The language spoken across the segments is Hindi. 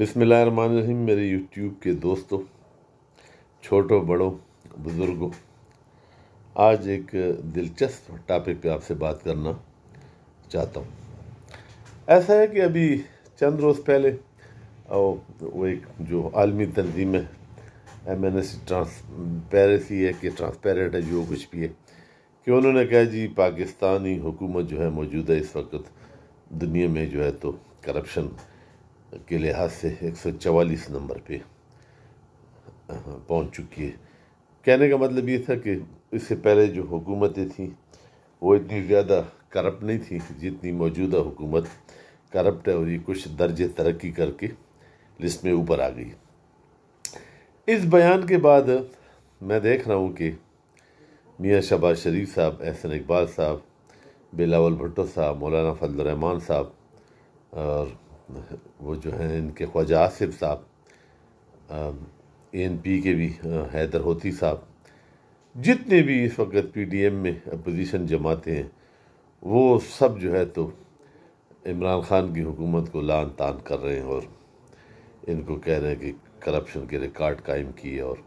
बिसमीम मेरे यूट्यूब के दोस्तों छोटों बड़ों बुज़ुर्गों आज एक दिलचस्प टॉपिक पे आपसे बात करना चाहता हूँ ऐसा है कि अभी चंद रोज़ पहले वो एक जो आलमी तंजीम है एम एन एस ट्रांसपेरेंसी है कि ट्रांसपेरेंट है जो कुछ भी है कि उन्होंने कहा जी पाकिस्तानी हुकूमत जो है मौजूदा इस वक्त दुनिया में जो है तो करप्शन के लिहाज से एक सौ चवालीस नंबर पे पहुंच चुकी है कहने का मतलब ये था कि इससे पहले जो हुकूमतें थीं वो इतनी ज़्यादा करप्ट नहीं थी जितनी मौजूदा हुकूमत करप्ट है और ये कुछ दर्जे तरक्की करके लिस्ट में ऊपर आ गई इस बयान के बाद मैं देख रहा हूँ कि मियाँ शबाज शरीफ साहब एहसन इकबाल साहब बिलावल भुट्टो साहब मौलाना फजलरहमान साहब और वो जो हैं इनके ख्वाजा आसिफ साहब ए एन पी के भी हैदर होती साहब जितने भी इस वक्त पी डी एम में अपोजिशन जमाते हैं वो सब जो है तो इमरान ख़ान की हुकूमत को लान तान कर रहे हैं और इनको कह रहे हैं कि करप्शन के रिकॉर्ड कायम किए और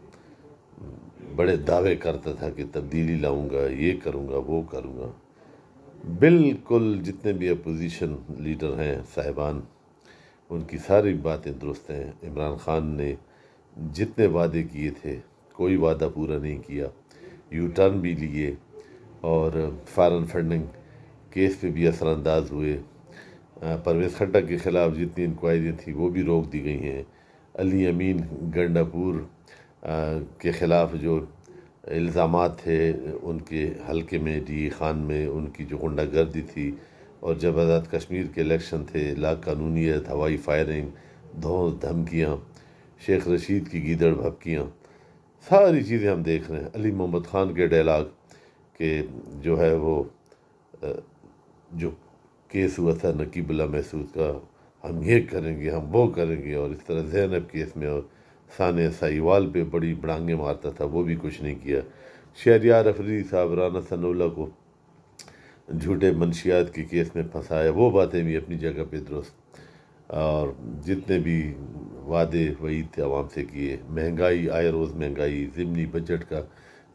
बड़े दावे करता था कि तब्दीली लाऊंगा ये करूंगा वो करूंगा बिल्कुल जितने भी अपोजिशन लीडर हैं साहिबान उनकी सारी बातें दुरुस्त हैं इमरान ख़ान ने जितने वादे किए थे कोई वादा पूरा नहीं किया यू टर्न भी लिए और फ़ारन फंडिंग केस पे भी असरानंदाज हुए परवेज़ खट्टा के ख़िलाफ़ जितनी इंक्वायरियाँ थी वो भी रोक दी गई हैं अली अमीन गंडापुर के ख़िलाफ़ जो इल्ज़ाम थे उनके हलके में डी खान में उनकी जो गुंडागर्दी थी और जब आजाद कश्मीर के इलेक्शन थे ला कानूनीत हवाई फायरिंग धोस धमकियाँ शेख रशीद की गीदड़ भपकियाँ सारी चीज़ें हम देख रहे हैं अली मोहम्मद ख़ान के डायलाग के जो है वो जो केस हुआ था नकीबुल्ला महसूद का हम ये करेंगे हम वो करेंगे और इस तरह जैनब केस में और सान साहिवाल पे बड़ी बड़ांगे मारता था वो भी कुछ नहीं किया शहरियार अफरी साहब राना सनोला को झूठे मनशियात के केस में है वो बातें भी अपनी जगह पे दुरुस्त और जितने भी वादे वईद आवाम से किए महंगाई आए रोज़ महंगाई ज़िमनी बजट का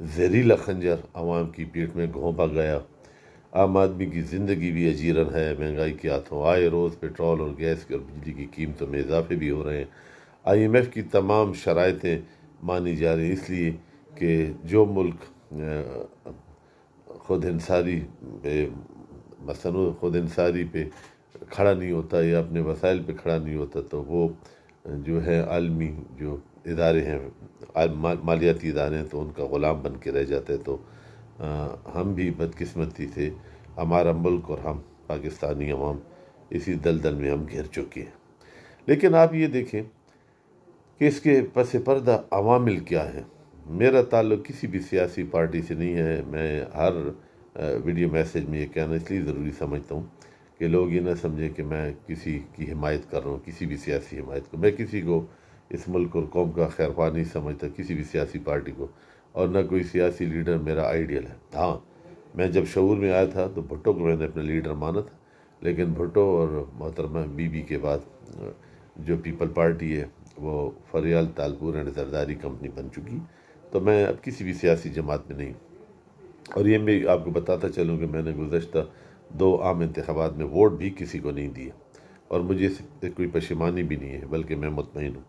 जहरीला खंजर आवाम की पेट में घोंपा गया आम आदमी की ज़िंदगी भी अजीरन है महंगाई के हाथों आए रोज़ पेट्रोल और गैस की और बिजली की कीमतों में इजाफे भी हो रहे हैं आई एम एफ़ की तमाम शरातें मानी जा रही इसलिए कि जो मुल्क खुद इंसारी मसन खुद इंसारी पे खड़ा नहीं होता या अपने वसाइल पे खड़ा नहीं होता तो वो जो है आलमी जो इदारे हैं मालियाती इदारे हैं तो उनका ग़ुलाम बन के रह जाते तो आ, हम भी बदकस्मती से हमारा मुल्क और हम पाकिस्तानी अवाम इसी दलदल में हम घिर चुके हैं लेकिन आप ये देखें कि इसके पस पर्दा अवामिल क्या है मेरा ताल्लुक़ किसी भी सियासी पार्टी से नहीं है मैं हर वीडियो मैसेज में ये कहना इसलिए ज़रूरी समझता हूँ कि लोग ये ना समझें कि मैं किसी की हिमायत कर रहा हूँ किसी भी सियासी हिमायत को मैं किसी को इस मुल्क और कौम का खैर नहीं समझता किसी भी सियासी पार्टी को और ना कोई सियासी लीडर मेरा आइडियल है हाँ मैं जब शहूर में आया था तो भुट्टो को मैंने अपना लीडर माना था लेकिन भुट्टो और मोहतरमा बीबी के बाद जो पीपल पार्टी है वो फरियाल तालपुर एंड जरदारी कंपनी बन चुकी तो मैं अब किसी भी सियासी जमात में नहीं और ये मैं आपको बताता चलूँ कि मैंने गुजशत दो आम इंतबात में वोट भी किसी को नहीं दिए और मुझे इससे कोई पशेमानी भी नहीं है बल्कि मैं मुतमिन हूँ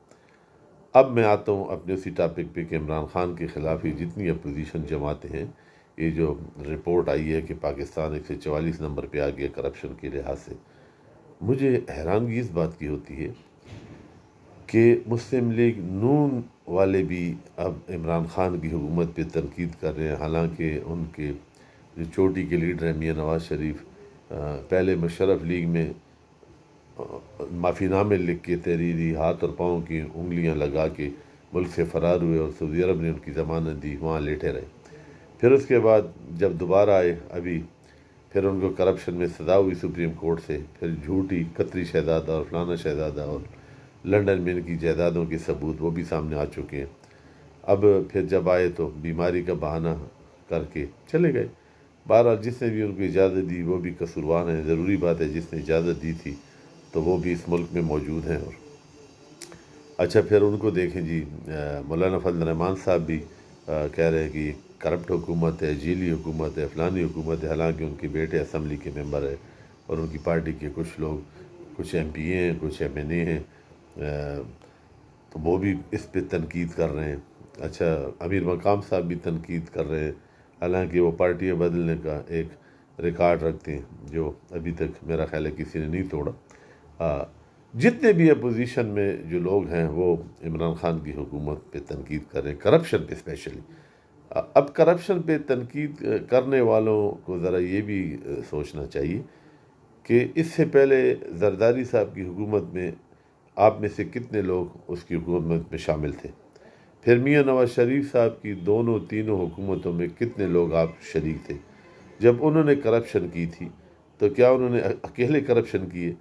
अब मैं आता हूँ अपने उसी टॉपिक पे कि इमरान ख़ान के ख़िलाफ़ ही जितनी अपोजिशन जमातें हैं ये जो रिपोर्ट आई है कि पाकिस्तान एक सौ चवालीस नंबर पर आ गया करप्शन के लिहाज से मुझे हैरानगी इस बात की होती है कि मुस्लिम लीग नून वाले भी अब इमरान ख़ान की हुकूमत पर तनकीद कर रहे हैं हालांकि उनके जो चोटी के लीडर हैं मियाँ नवाज़ शरीफ पहले मुशरफ लीग में माफ़ीनामे लिख के तहरीरी हाथ और पाँव की उंगलियाँ लगा के मुल्क से फ़रार हुए और सऊदी अरब ने उनकी ज़मानत दी वहाँ लेटे रहे फिर उसके बाद जब दोबारा आए अभी फिर उनको करप्शन में सजा हुई सुप्रीम कोर्ट से फिर झूठी कतरी शहजादा और फलाना शहजादा और लंदन में इनकी जायदादों के सबूत वो भी सामने आ चुके हैं अब फिर जब आए तो बीमारी का बहाना करके चले गए बहरहाल जिसने भी उनको इजाज़त दी वो भी कसूरवान है ज़रूरी बात है जिसने इजाज़त दी थी तो वो भी इस मुल्क में मौजूद हैं और अच्छा फिर उनको देखें जी मौलाना फजल रहमान साहब भी आ, कह रहे हैं कि करप्ट हुकूमत है झीली हुकूमत है फ़लानी हुकूमत है हालांकि उनके बेटे असम्बली के मेम्बर है और उनकी पार्टी के कुछ लोग कुछ एम पी ए हैं कुछ एम एन ए हैं तो वो भी इस पर तनकीद कर रहे हैं अच्छा अमीर मकाम साहब भी तनकीद कर रहे हैं हालांकि वो पार्टियाँ बदलने का एक रिकॉर्ड रखते हैं जो अभी तक मेरा ख्याल है किसी ने नहीं तोड़ा आ, जितने भी अपोजिशन में जो लोग हैं वो इमरान खान की हुकूमत पे तनकीद कर रहे हैं करप्शन पे स्पेशली अब करप्शन पे तनकीद करने वालों को ज़रा ये भी सोचना चाहिए कि इससे पहले जरदारी साहब की हुकूमत में आप में से कितने लोग उसकी हुकूमत में शामिल थे फिर मियाँ नवाज शरीफ साहब की दोनों तीनों हुकूमतों में कितने लोग आप शरीक थे जब उन्होंने करप्शन की थी तो क्या उन्होंने अकेले करप्शन किए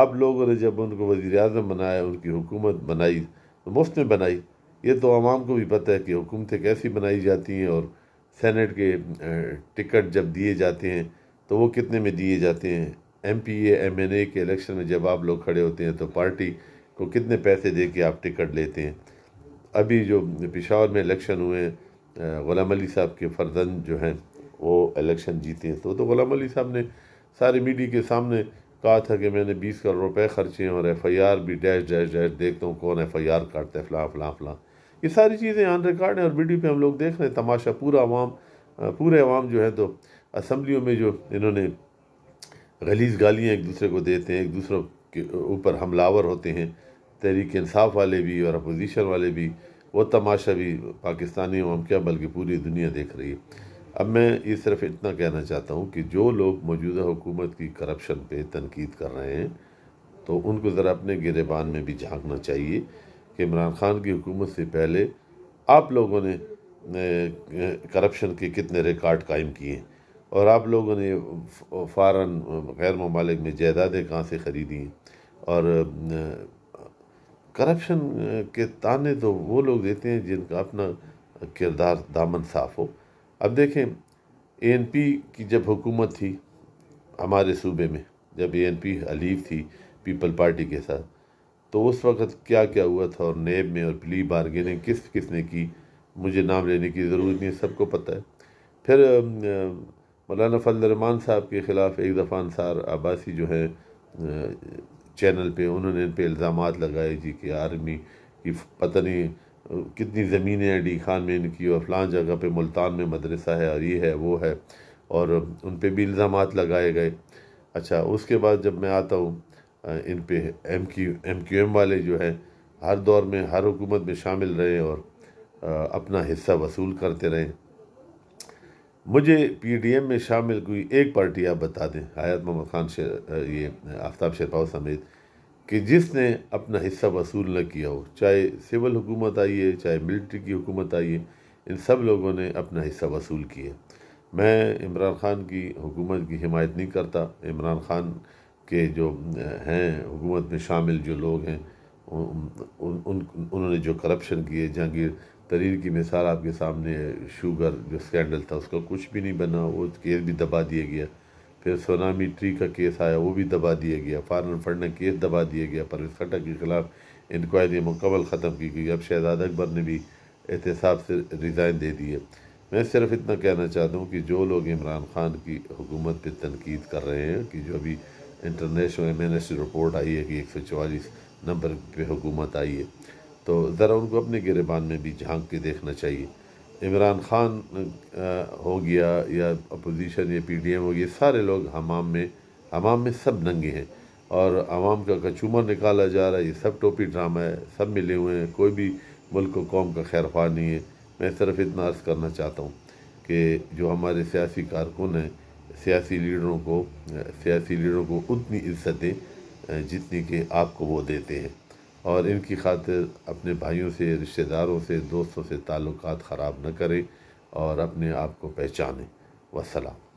आप लोगों ने जब उनको वज़ी अजम बनाया उनकी हुकूमत बनाई तो मुफ्त में बनाई ये तो आवाम को भी पता है कि हुकूमतें कैसी बनाई जाती हैं और सेनेट के टिकट जब दिए जाते हैं तो वो कितने में दिए जाते हैं M P A M N A के इलेक्शन में जब आप लोग खड़े होते हैं तो पार्टी को कितने पैसे दे के आप टिकट लेते हैं अभी जो पिशावर में इलेक्शन हुए ग़ुलाम अली साहब के फर्जंद जो हैं वो इलेक्शन जीते हैं तो तो ग़ुलाम अली साहब ने सारे मीडिया के सामने कहा था कि मैंने बीस करोड़ रुपए खर्चे हैं और एफ़ आई आर भी डैश डैश डैश देखता हूँ कौन एफ़ आई आर काटता है फ़लाँ फ़लाँ फ़लाँ ये सारी चीज़ें आन रिकॉर्ड हैं और वीडियो पे हम लोग देख रहे हैं तमाशा पूरा आवाम पूरे आवाम जो है तो असम्बलियों में जो इन्होंने गलीज गालियाँ एक दूसरे को देते हैं एक दूसरे के ऊपर हमलावर होते हैं तहरीक इंसाफ वाले भी और अपोजिशन वाले भी वो तमाशा भी पाकिस्तानी हम क्या बल्कि पूरी दुनिया देख रही है अब मैं ये सिर्फ इतना कहना चाहता हूँ कि जो लोग मौजूदा हुकूमत की करप्शन पर तनकीद कर रहे हैं तो उनको ज़रा अपने गिरबान में भी झाँकना चाहिए कि इमरान खान की हुकूमत से पहले आप लोगों ने करप्शन के कितने रिकॉर्ड कायम किए हैं और आप लोगों ने फ़ारन गैर ममालिक में जायदादें कहाँ से ख़रीदी और करप्शन के ताने तो वो लोग देते हैं जिनका अपना किरदार दामन साफ हो अब देखें ए एन पी की जब हुकूमत थी हमारे सूबे में जब ए एन पी हलीफ थी पीपल पार्टी के साथ तो उस वक़्त क्या क्या हुआ था और नेब में और प्ली बारगेनिंग किस किसने की मुझे नाम लेने की ज़रूरत नहीं है सबको पता है फिर मौलाना फजल रमान साहब के ख़िलाफ़ एक दफ़ा अनसार आबासी जो है चैनल पे उन्होंने इन पर इल्ज़ाम लगाए जी कि आर्मी की पता नहीं कितनी ज़मीनें हैं डी खान में इनकी और फलां जगह पे मुल्तान में मदरसा है और ये है वो है और उन पर भी इल्ज़ाम लगाए गए अच्छा उसके बाद जब मैं आता हूँ इन पे M Q M Q M वाले जो है हर दौर में हर हुकूमत में शामिल रहे और अपना हिस्सा वसूल करते रहें मुझे पीडीएम में शामिल कोई एक पार्टी आप बता दें हयात मोहम्मद खान शेर ये आफ्ताब शेरपाव समेत कि जिसने अपना हिस्सा वसूल न किया हो चाहे सिविल हुकूमत आई है चाहे मिलिट्री की हुकूमत आई है इन सब लोगों ने अपना हिस्सा वसूल किया मैं इमरान खान की हुकूमत की हिमायत नहीं करता इमरान खान के जो हैं हुकूमत में शामिल जो लोग हैं उन, उन, उन उन्होंने जो करप्शन किए जहांगीर तरीर की मिसाल आपके सामने शुगर जो स्कैंडल था उसका कुछ भी नहीं बना वो केस भी दबा दिया गया फिर सोनामी ट्री का केस आया वो भी दबा दिया गया फारन फरना केस दबा दिया गया परवेज खट्टा के खिलाफ इंक्वायरी मुकम्मल ख़त्म की गई अब शहजाद अकबर ने भी एहतसाब से रिज़ाइन दे दिए मैं सिर्फ इतना कहना चाहता हूँ कि जो लोग इमरान खान की हुकूमत पर तनकीद कर रहे हैं कि जो अभी international M N S report आई है कि एक सौ चवालीस नंबर पर हुकूमत आई है तो ज़रा उनको अपने गिरबान में भी झांक के देखना चाहिए इमरान खान हो गया या अपोजिशन या पीडीएम हो गया सारे लोग हमाम में हमाम में सब नंगे हैं और आवाम का कचूमर निकाला जा रहा है ये सब टोपी ड्रामा है सब मिले हुए हैं कोई भी मुल्क और कौम का खैर खा नहीं है मैं सिर्फ इतना अर्ज़ करना चाहता हूँ कि जो हमारे सियासी कारकुन हैं सियासी लीडरों को सियासी लीडरों को उतनी इज्जतें जितनी कि आपको वो देते हैं और इनकी खातिर अपने भाइयों से रिश्तेदारों से दोस्तों से ताल्लुकात ख़राब न करें और अपने आप को पहचानें वसलाम